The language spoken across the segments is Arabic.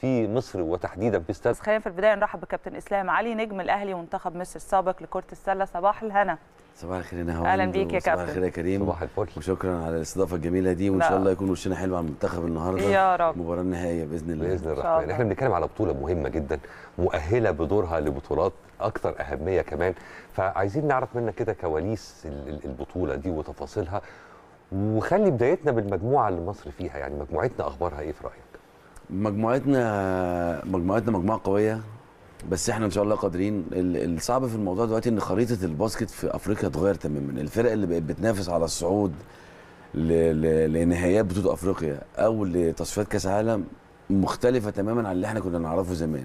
في مصر وتحديدا في استاد خلينا في البدايه نرحب بكابتن اسلام علي نجم الاهلي ومنتخب مصر السابق لكره السله صباح الهنا صباح الخير يا نهار اهلا بيك يا كابتن صباح الخير يا كريم صباح الفل وشكرا على الاستضافه الجميله دي وان شاء الله يكون وشنا حلو على المنتخب النهارده يا رب المباراه النهائيه باذن الله باذن الرحمن احنا بنتكلم على بطوله مهمه جدا مؤهله بدورها لبطولات اكثر اهميه كمان فعايزين نعرف منك كده كواليس البطوله دي وتفاصيلها وخلي بدايتنا بالمجموعه اللي مصر فيها يعني مجموعتنا اخبارها ايه في رايك مجموعتنا مجموعتنا مجموعه قويه بس احنا ان شاء الله قادرين الصعب في الموضوع دلوقتي ان خريطه الباسكت في افريقيا اتغير تماما الفرق اللي بقت بتنافس على الصعود لنهائيات بطوله افريقيا او لتصفيات كاس عالم مختلفه تماما عن اللي احنا كنا نعرفه زمان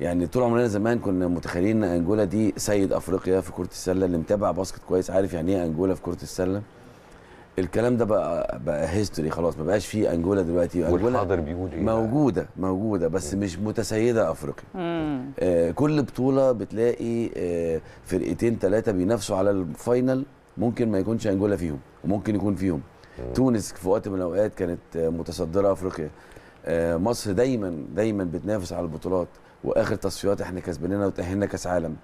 يعني طول عمرنا زمان كنا متخيلين ان انجولا دي سيد افريقيا في كره السله اللي متابع باسكت كويس عارف يعني ايه انجولا في كره السله الكلام ده بقى بقى هيستوري خلاص ما بقاش فيه انجولا دلوقتي انجولا والحاضر بيقول ايه موجوده موجوده بس مش متسيده افريقيا آه كل بطوله بتلاقي آه فرقتين ثلاثه بينافسوا على الفاينل ممكن ما يكونش انجولا فيهم وممكن يكون فيهم مم. تونس في وقت من الاوقات كانت آه، متصدره افريقيا آه مصر دايما دايما بتنافس على البطولات واخر تصفيات احنا كسبانينها وتاهلنا كاس عالم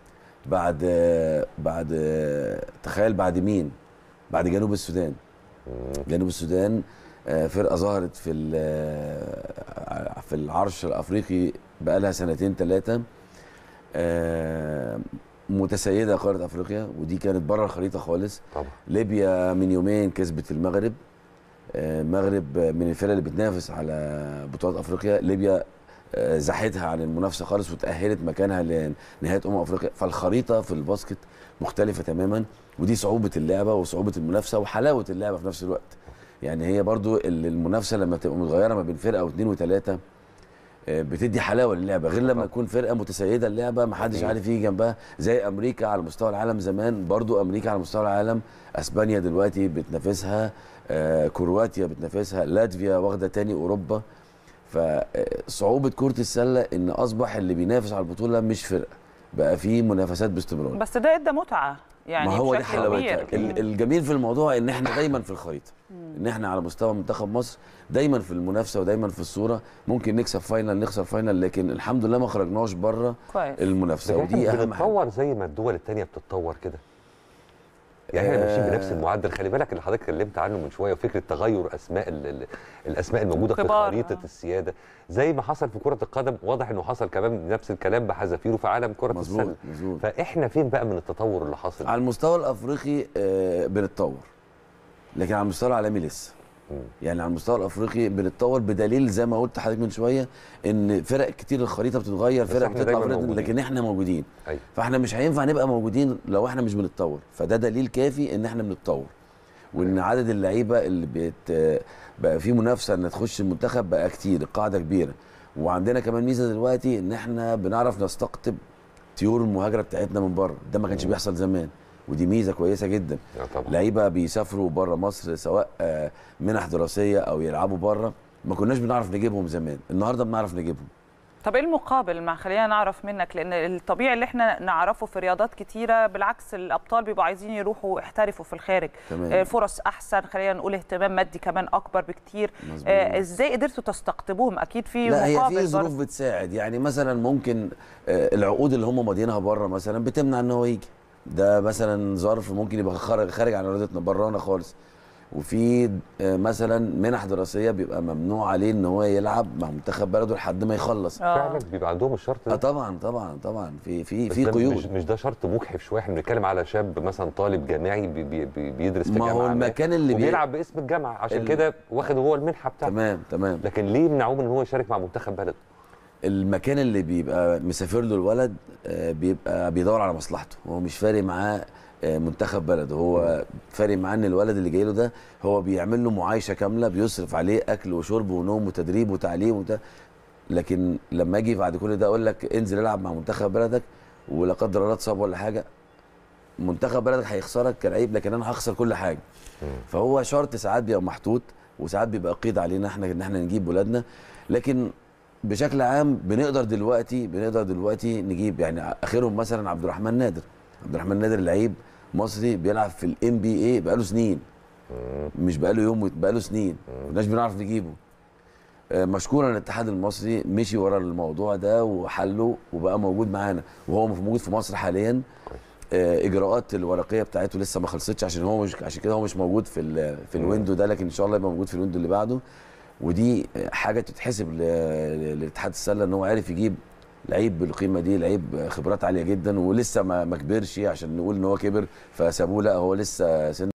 بعد آه بعد آه تخيل بعد مين بعد جنوب السودان جنوب السودان آه، فرقه ظهرت في آه، في العرش الافريقي بقى لها سنتين ثلاثه آه، متسيده قاره افريقيا ودي كانت بره الخريطه خالص طبعا. ليبيا من يومين كسبت المغرب المغرب من الفرق اللي بتنافس على بطولات افريقيا ليبيا آه، زحتها عن المنافسه خالص وتاهلت مكانها لنهايه امم افريقيا فالخريطه في الباسكت مختلفه تماما ودي صعوبه اللعبه وصعوبه المنافسه وحلاوه اللعبه في نفس الوقت يعني هي برضو المنافسه لما تبقى متغيره ما بين فرقه واثنين وثلاثه آه، بتدي حلاوه للعبه غير لما تكون فرقه متسيده اللعبه ما حدش عارف يجي جنبها زي امريكا على مستوى العالم زمان برضو امريكا على مستوى العالم اسبانيا دلوقتي بتنافسها آه، كرواتيا بتنافسها لاتفيا واخده تاني اوروبا فصعوبه كره السله ان اصبح اللي بينافس على البطوله مش فرقه بقى في منافسات باستمرار بس ده ادى متعه يعني ما هو دي حلاوتها الجميل في الموضوع ان احنا دايما في الخريطه ان احنا على مستوى منتخب مصر دايما في المنافسه ودايما في الصوره ممكن نكسب فاينل نخسر فاينل لكن الحمد لله ما خرجناش بره المنافسه ودي اهم حاجه زي ما الدول الثانيه بتتطور كده يعني احنا ماشيين بنفس آه. المعدل خلي بالك اللي حضرتك اتكلمت عنه من شويه وفكره تغير اسماء الـ الـ الاسماء الموجوده في خريطه آه. السياده زي ما حصل في كره القدم واضح انه حصل كمان نفس الكلام بحذافيره في عالم كره مزبوط السله مزبوط. فاحنا فين بقى من التطور اللي حصل على المستوى الافريقي آه، بنتطور لكن على المستوى العالمي لسه يعني على المستوى الافريقي بنتطور بدليل زي ما قلت حضرتك من شويه ان فرق كتير الخريطه بتتغير فرق بتطلع فرق لكن احنا موجودين أيوة. فاحنا مش هينفع نبقى موجودين لو احنا مش بنتطور فده دليل كافي ان احنا بنتطور وان أيوة. عدد اللعيبه اللي بيت بقى في منافسه ان تخش المنتخب بقى كتير القاعده كبيره وعندنا كمان ميزه دلوقتي ان احنا بنعرف نستقطب طيور المهاجره بتاعتنا من بره ده ما كانش بيحصل زمان ودي ميزه كويسه جدا لعيبه بيسافروا بره مصر سواء آه، منح دراسيه او يلعبوا بره ما كناش بنعرف نجيبهم زمان النهارده بنعرف نجيبهم طب ايه المقابل ما خلينا نعرف منك لان الطبيعي اللي احنا نعرفه في رياضات كتيره بالعكس الابطال بيبقوا عايزين يروحوا يحترفوا في الخارج تمام. آه، فرص احسن خلينا نقول اهتمام مادي كمان اكبر بكتير مزبوط. آه، ازاي قدرتوا تستقطبوهم اكيد في لا مقابل هي في ظروف بتساعد يعني مثلا ممكن العقود اللي هم ماضيينها بره مثلا بتمنع ان هو يجي ده مثلا ظرف ممكن يبقى خارج عن ارادتنا برانا خالص وفي آه، مثلا منح دراسيه بيبقى ممنوع عليه ان هو يلعب مع منتخب بلده لحد ما يخلص آه. فعلا بيبقى عندهم الشرط ده آه طبعا طبعا طبعا في في في قيود مش, مش ده شرط مجحف شويه احنا بنتكلم على شاب مثلا طالب جامعي بي بي بي بيدرس في جامعه ما هو المكان اللي بيلعب باسم الجامعه عشان كده واخد هو المنحه بتاعته تمام تمام لكن ليه يمنعوه من ان هو يشارك مع منتخب بلده المكان اللي بيبقى مسافر له الولد آه، بيبقى بيدور على مصلحته هو مش فارق معاه آه، منتخب بلده هو فارق معاه ان الولد اللي جاي له ده هو بيعمل له معايشه كامله بيصرف عليه اكل وشرب ونوم وتدريب وتعليم وده لكن لما اجي بعد كل ده اقول لك انزل العب مع منتخب بلدك ولا قدر الله اتصاب ولا حاجه منتخب بلدك هيخسرك كلعيب لكن انا هخسر كل حاجه فهو شرط ساعات بيبقى محطوط وساعات بيبقى قيد علينا احنا ان احنا نجيب ولادنا لكن بشكل عام بنقدر دلوقتي بنقدر دلوقتي نجيب يعني اخرهم مثلا عبد الرحمن نادر عبد الرحمن نادر لعيب مصري بيلعب في الام بي اي بقاله سنين مش بقاله يوم بقاله سنين ما كناش بنعرف نجيبه آه، مشكورا الاتحاد المصري مشي ورا الموضوع ده وحله وبقى موجود معانا وهو موجود في مصر حاليا آه، اجراءات الورقيه بتاعته لسه ما خلصتش عشان هو مش عشان كده هو مش موجود في في الويندو ده لكن ان شاء الله يبقى موجود في الويندو اللي بعده ودي حاجه تتحسب لاتحاد السله ان هو عرف يجيب لعيب بالقيمه دي لعيب خبرات عاليه جدا ولسه ما كبرش عشان نقول ان هو كبر فسابوه لا هو لسه سن